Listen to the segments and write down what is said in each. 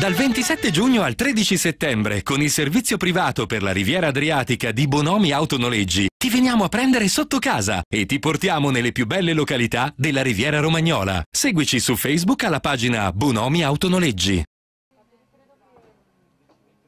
Dal 27 giugno al 13 settembre, con il servizio privato per la Riviera Adriatica di Bonomi Autonoleggi, ti veniamo a prendere sotto casa e ti portiamo nelle più belle località della Riviera Romagnola. Seguici su Facebook alla pagina Bonomi Autonoleggi.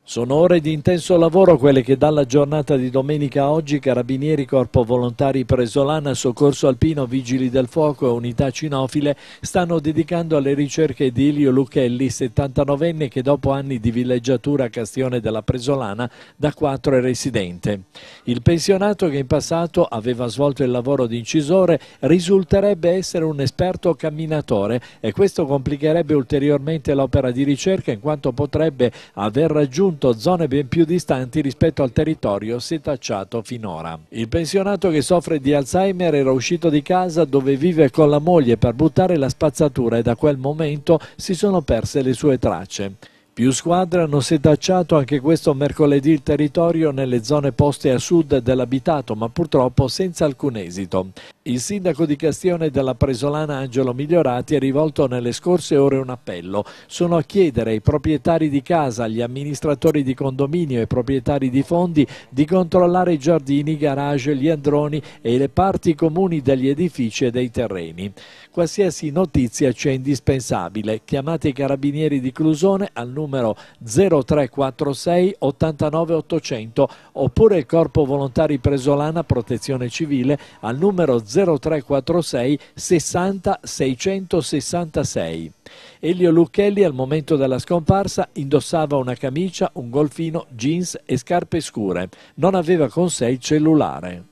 Sono ore di intenso lavoro quelle che dalla giornata di domenica a oggi Carabinieri, Corpo Volontari Presolana, Soccorso Alpino, Vigili del Fuoco e Unità Cinofile stanno dedicando alle ricerche di Elio Lucchelli, 79enne che dopo anni di villeggiatura a Castione della Presolana da 4 è residente. Il pensionato che in passato aveva svolto il lavoro di incisore risulterebbe essere un esperto camminatore e questo complicherebbe ulteriormente l'opera di ricerca in quanto potrebbe aver raggiunto appunto zone ben più distanti rispetto al territorio setacciato finora. Il pensionato che soffre di Alzheimer era uscito di casa dove vive con la moglie per buttare la spazzatura e da quel momento si sono perse le sue tracce. Più squadre hanno setacciato anche questo mercoledì il territorio nelle zone poste a sud dell'abitato, ma purtroppo senza alcun esito. Il sindaco di Castione della Presolana Angelo Migliorati ha rivolto nelle scorse ore un appello. Sono a chiedere ai proprietari di casa, agli amministratori di condominio e proprietari di fondi di controllare i giardini, i garage, gli androni e le parti comuni degli edifici e dei terreni. Qualsiasi notizia c'è indispensabile. Chiamate i carabinieri di Clusone al numero 0346 89 800 oppure il Corpo Volontari Presolana Protezione Civile al numero 0346 0346 60 666. Elio Lucchelli al momento della scomparsa indossava una camicia, un golfino, jeans e scarpe scure. Non aveva con sé il cellulare.